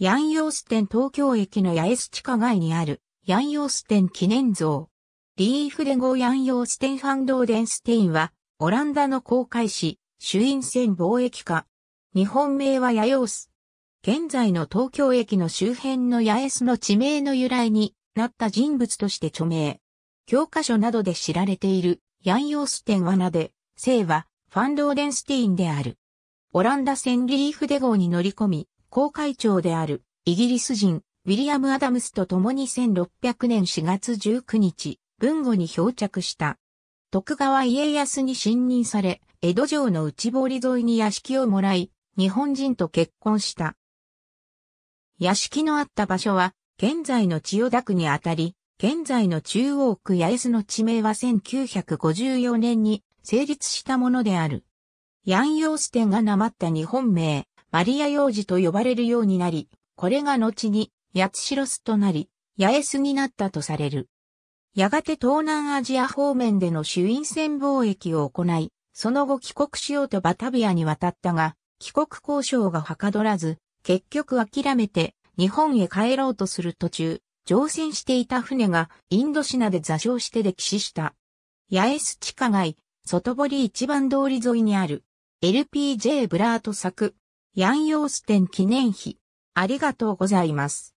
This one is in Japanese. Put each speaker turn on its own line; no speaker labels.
ヤンヨーステン東京駅の八重洲地下街にある、ヤンヨーステン記念像。
リーフデゴヤンヨースンファンドーデンステインは、オランダの航海士、主因船貿易家。日本名はヤヨース。現在の東京駅の周辺の八重洲の地名の由来になった人物として著名。教科書などで知られている、ヤンヨーステン罠で、姓は、ファンドーデンステインである。オランダ船リーフデ号に乗り込み、公会長であるイギリス人ウィリアム・アダムスと共に1600年4月19日、文後に漂着した。徳川家康に信任され、江戸城の内堀沿いに屋敷をもらい、日本人と結婚した。屋敷のあった場所は、現在の千代田区にあたり、現在の中央区八重洲の地名は1954年に成立したものである。ヤンヨーステンがなまった日本名、マリア幼児と呼ばれるようになり、これが後に、八代となり、八重スになったとされる。やがて東南アジア方面での主因船貿易を行い、その後帰国しようとバタビアに渡ったが、帰国交渉がはかどらず、結局諦めて日本へ帰ろうとする途中、乗船していた船がインドシナで座礁して溺死した。八重洲地下街、外堀一番通り沿いにある
LPJ ブラート作、ヤンヨーステン記念碑。ありがとうございます。